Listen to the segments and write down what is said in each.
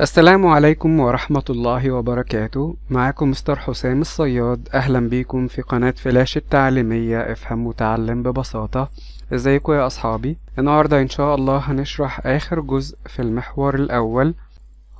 السلام عليكم ورحمة الله وبركاته معكم مستر حسام الصياد أهلا بيكم في قناة فلاش التعليمية افهم وتعلم ببساطة ازيكم يا أصحابي النهاردة إن شاء الله هنشرح آخر جزء في المحور الأول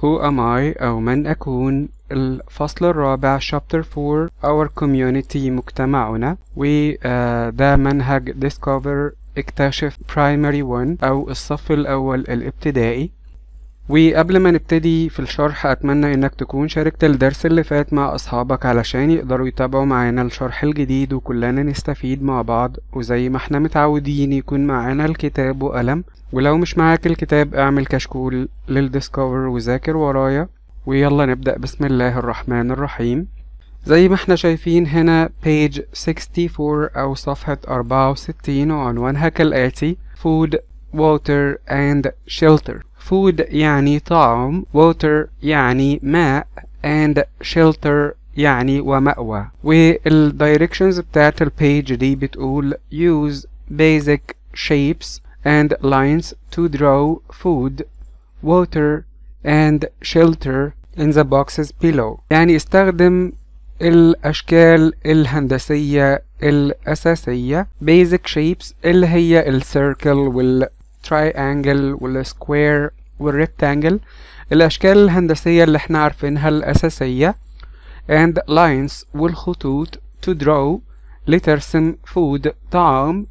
Who am I أو من أكون الفصل الرابع Chapter 4 Our Community مجتمعنا وده آه، منهج Discover اكتشف Primary 1 أو الصف الأول الابتدائي وقبل ما نبتدي في الشرح أتمنى إنك تكون شاركت الدرس اللي فات مع أصحابك علشان يقدروا يتابعوا معانا الشرح الجديد وكلنا نستفيد مع بعض وزي ما احنا متعودين يكون معانا الكتاب وقلم ولو مش معاك الكتاب اعمل كشكول للديسكفر وذاكر ورايا ويلا نبدأ بسم الله الرحمن الرحيم زي ما احنا شايفين هنا page 64 أو صفحة 64 وعنوانها كالآتي Food, Water and Shelter Food يعني طعام Water يعني ماء and shelter يعني ومأوى والdirections بتاعت البيج دي بتقول use basic shapes and lines to draw food water and shelter in the boxes below يعني استخدم الأشكال الهندسية الأساسية basic shapes اللي هي السيركل وال triangle ولا square والrectangle الأشكال الهندسية اللي احنا عارفينها الأساسية and lines والخطوط to draw لترسم food طعام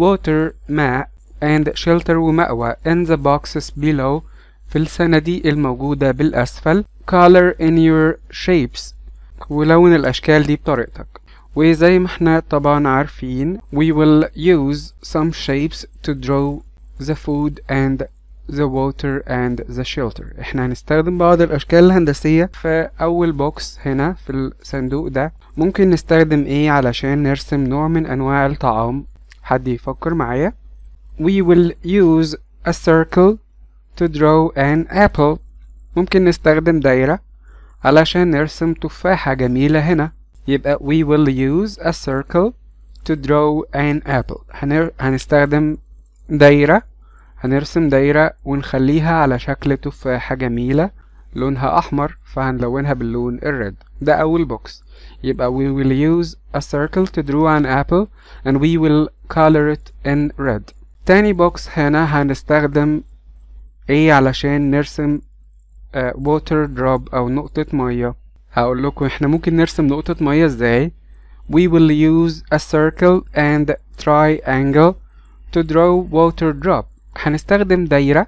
water ماء and shelter ومأوى in the boxes below في الصناديق الموجودة بالأسفل color in your shapes ولون الأشكال دي بطريقتك وزي ما احنا طبعا عارفين we will use some shapes to draw the food and the water and the shelter احنا هنستخدم بعض الاشكال الهندسية في أول بوكس هنا في الصندوق ده ممكن نستخدم ايه علشان نرسم نوع من انواع الطعام حد يفكر معايا we will use a circle to draw an apple ممكن نستخدم دايرة علشان نرسم تفاحة جميلة هنا يبقى we will use a circle to draw an apple هنر... هنستخدم دايرة هنرسم دايرة ونخليها على شكل تفاحة جميلة لونها أحمر فهنلونها باللون الريد ده أول بوكس يبقى we will use a circle to draw an apple and we will color it in red تاني بوكس هنا هنستخدم ايه علشان نرسم uh, water drop أو نقطة مية هقول لكم احنا ممكن نرسم نقطة مية ازاي we will use a circle and triangle to draw water drop هنستخدم دايرة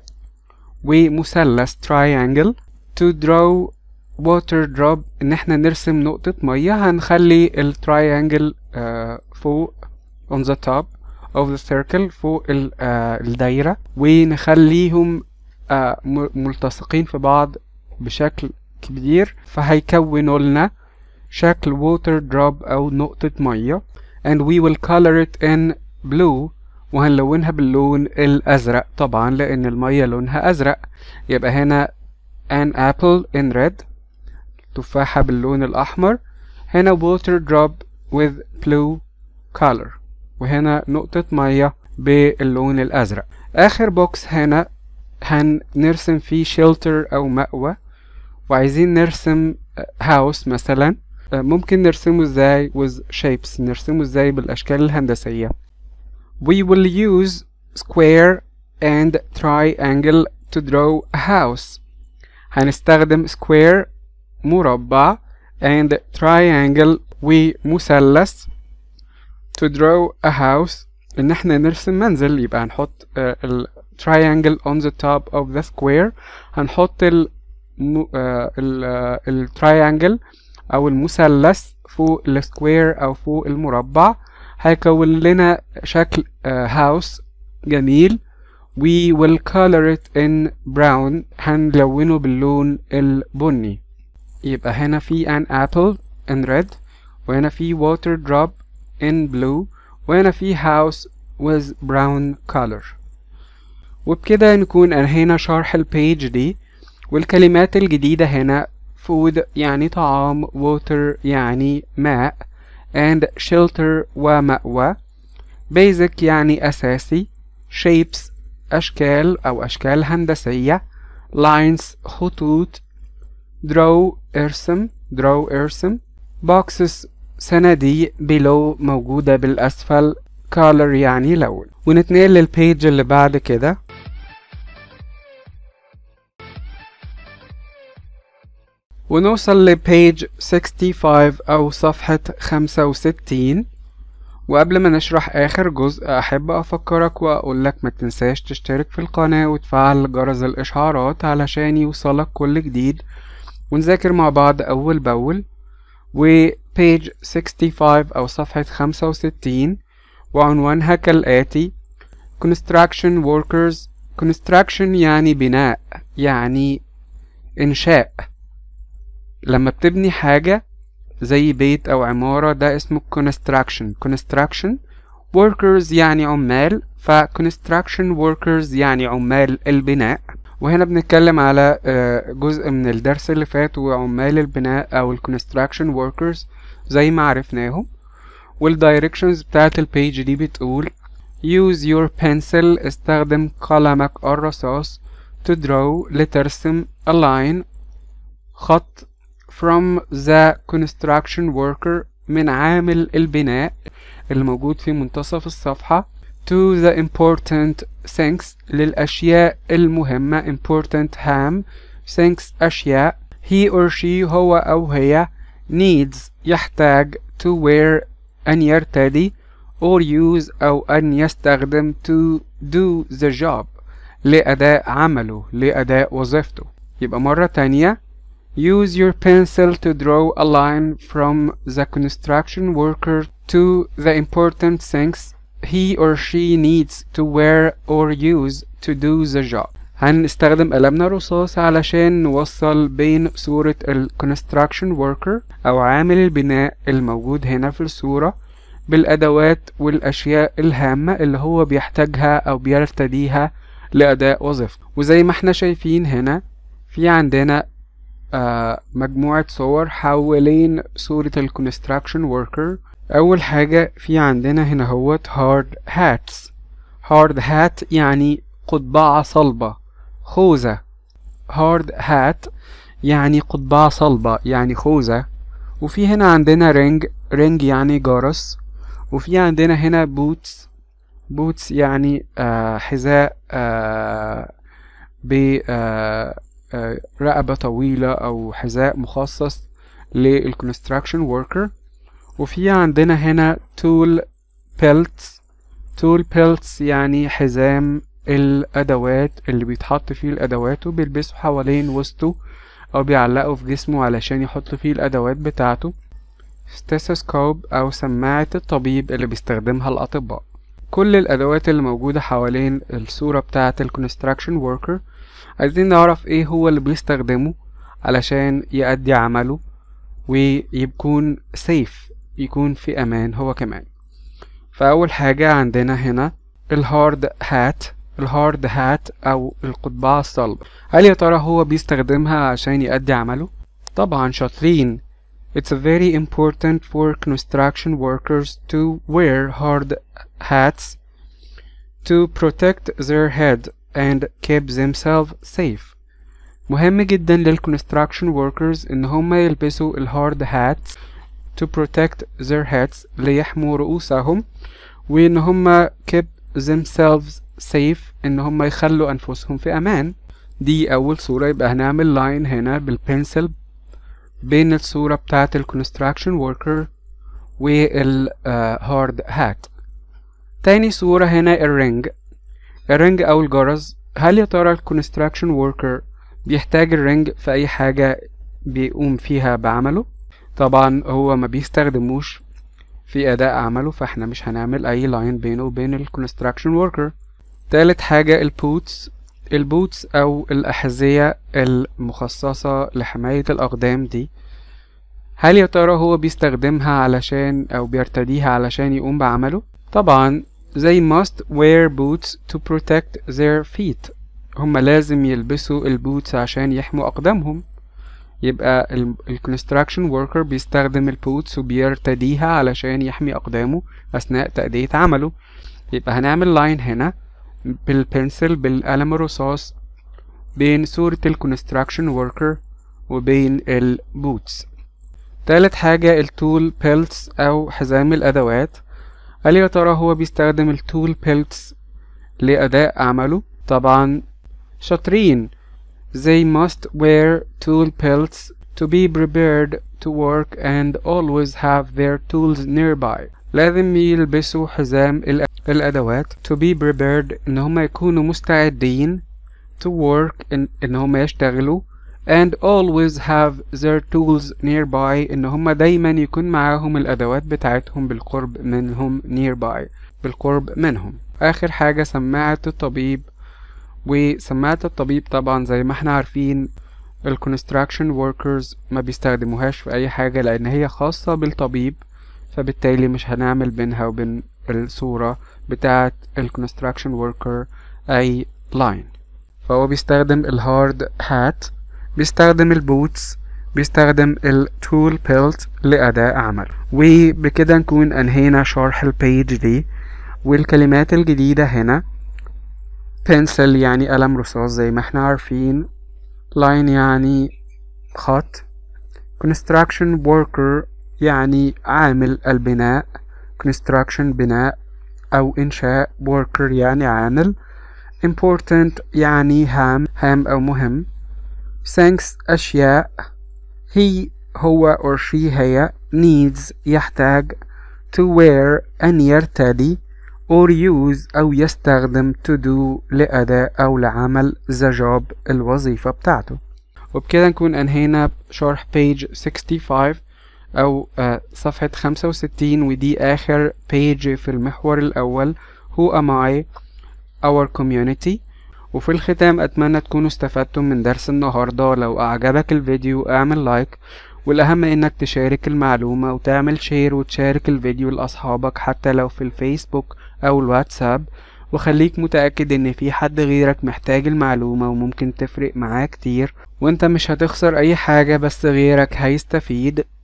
ومثلث triangle to draw water drop ان احنا نرسم نقطة مية هنخلي التريانجل آه، uh, فوق on the top of the circle فوق ال, uh, الدايرة ونخليهم uh, ملتصقين في بعض بشكل كبير فهيكونوا لنا شكل water drop او نقطة مية and we will color it in blue وهنلونها باللون الأزرق طبعا لأن المية لونها أزرق يبقى هنا an apple in red تفاحة باللون الأحمر هنا water drop with blue color وهنا نقطة مية باللون الأزرق آخر بوكس هنا هنرسم فيه shelter أو مأوى وعايزين نرسم house مثلا ممكن نرسمه ازاي with shapes نرسمه ازاي بالأشكال الهندسية we will use square and triangle to draw a house هنستخدم square مربع and triangle ومثلث to draw a house ان احنا نرسم منزل يبقى هنحط ال triangle on the top of the square هنحط ال ال triangle او المثلث فوق square او فوق المربع هيكون لنا شكل هاوس آه، جميل we will color it in brown هنلونه باللون البني يبقى هنا في an apple in red وهنا في water drop in blue وهنا في house with brown color وبكده نكون انهينا شرح البيج دي والكلمات الجديدة هنا food يعني طعام water يعني ماء and shelter ومأوى basic يعني أساسي shapes أشكال أو أشكال هندسية lines خطوط draw ارسم draw ارسم boxes صناديق below موجودة بالأسفل color يعني لون ونتنقل للبيج اللي بعد كده ونوصل لبيج 65 أو صفحة 65 وقبل ما نشرح آخر جزء أحب أفكرك وأقولك ما تنساش تشترك في القناة وتفعل جرس الإشعارات علشان يوصلك كل جديد ونذاكر مع بعض أول بأول وبيج 65 أو صفحة 65 وعنوانها كالآتي Construction Workers Construction يعني بناء يعني إنشاء لما بتبني حاجة زي بيت أو عمارة ده اسمه construction construction workers يعني عمال ف construction workers يعني عمال البناء وهنا بنتكلم على آه، جزء من الدرس اللي فات وعمال البناء أو ال construction workers زي ما عرفناهم والدايركشنز بتاعت البيج دي بتقول use your pencil استخدم قلمك الرصاص to draw لترسم a line خط from the construction worker من عامل البناء اللي موجود في منتصف الصفحة to the important things للأشياء المهمة important هام things أشياء he or she هو أو هي needs يحتاج to wear أن يرتدي or use أو أن يستخدم to do the job لأداء عمله لأداء وظيفته يبقى مرة تانية Use your pencil to draw a line from the construction worker to the important things he or she needs to wear or use to do the job هنستخدم قلمنا الرصاص علشان نوصل بين صورة الكونستراكشن worker أو عامل البناء الموجود هنا في الصورة بالأدوات والأشياء الهامة اللي هو بيحتاجها أو بيرتديها لأداء وظيفته وزي ما احنا شايفين هنا في عندنا آه، مجموعة صور حوالين صورة الكونستراكشن وركر أول حاجة في عندنا هنا هوت هارد هاتس هارد هات يعني قطبعة صلبة خوذة هارد هات يعني قطبعة صلبة يعني خوذة وفي هنا عندنا رينج رينج يعني جرس وفي عندنا هنا بوتس بوتس يعني آه حذاء آه ب آه آه، رقبة طويلة أو حذاء مخصص للكونستراكشن وركر وفي عندنا هنا تول بيلتس تول بيلتس يعني حزام الأدوات اللي بيتحط فيه الأدوات وبيلبسه حوالين وسطه أو بيعلقه في جسمه علشان يحط فيه الأدوات بتاعته ستيثوسكوب أو سماعة الطبيب اللي بيستخدمها الأطباء كل الادوات اللي موجودة حوالين الصورة بتاعة الكونستراكشن وركر عايزين نعرف ايه هو اللي بيستخدمه علشان يأدي عمله ويكون سيف يكون في امان هو كمان فاول حاجة عندنا هنا الهارد هات الهارد هات او القضبعة الصلبة هل يا ترى هو بيستخدمها عشان يأدي عمله طبعا شاطرين It's very important for construction workers to wear hard hats to protect their head and keep themselves safe مهم جدا للكونستراكشن workers ان هم يلبسوا الهارد hats to protect their heads ليحموا رؤوسهم وان هم keep themselves safe ان هم يخلوا انفسهم في امان دي اول صورة يبقى هنعمل لاين هنا بالبنسل بين الصورة بتاعة الكونستراكشن وركر والهارد هات تاني صورة هنا الرنج الرنج أو الجرز هل يا ترى الكونستراكشن وركر بيحتاج الرنج في أي حاجة بيقوم فيها بعمله طبعا هو ما بيستخدموش في أداء عمله فاحنا مش هنعمل أي لاين بينه وبين الكونستراكشن وركر تالت حاجة البوتس البوتس أو الأحذية المخصصة لحماية الأقدام دي هل يا ترى هو بيستخدمها علشان أو بيرتديها علشان يقوم بعمله؟ طبعا they must wear boots to protect their feet هما لازم يلبسوا البوتس عشان يحموا أقدامهم يبقى الكونستراكشن وركر بيستخدم البوتس وبيرتديها علشان يحمي أقدامه أثناء تأدية عمله يبقى هنعمل لاين هنا بالبنسل بالقلم الرصاص بين صورة الكونستراكشن وركر وبين البوتس تالت حاجة التول بيلتس أو حزام الأدوات هل يا ترى هو بيستخدم التول بيلتس لأداء عمله طبعا شاطرين They must wear tool belts to be prepared to work and always have their tools nearby لازم يلبسوا حزام الأدوات الأدوات to be prepared إن هم يكونوا مستعدين to work إن, إن هم يشتغلوا and always have their tools nearby إن هم دايما يكون معاهم الأدوات بتاعتهم بالقرب منهم nearby بالقرب منهم آخر حاجة سماعة الطبيب وسماعة الطبيب طبعا زي ما احنا عارفين construction workers ما بيستخدموهاش في أي حاجة لأن هي خاصة بالطبيب فبالتالي مش هنعمل بينها وبين الصورة بتاعة الكونستراكشن وركر أي لاين فهو بيستخدم الهارد هات بيستخدم البوتس بيستخدم التول بيلت لأداء عمل وبكده نكون أنهينا شرح البيج دي والكلمات الجديدة هنا pencil يعني قلم رصاص زي ما احنا عارفين لاين يعني خط construction worker يعني عامل البناء construction بناء أو إنشاء worker يعني عامل important يعني هام هام أو مهم thanks أشياء he هو or she هي needs يحتاج to wear أن يرتدي or use أو يستخدم to do لأداء أو لعمل the job الوظيفة بتاعته وبكده نكون أنهينا شرح page 65 أو آه، صفحة 65 ودي آخر بيج في المحور الأول Who am I Our Community وفي الختام أتمنى تكونوا استفدتم من درس النهاردة لو أعجبك الفيديو اعمل لايك والأهم إنك تشارك المعلومة وتعمل شير وتشارك الفيديو لأصحابك حتى لو في الفيسبوك أو الواتساب وخليك متأكد إن في حد غيرك محتاج المعلومة وممكن تفرق معاه كتير وإنت مش هتخسر أي حاجة بس غيرك هيستفيد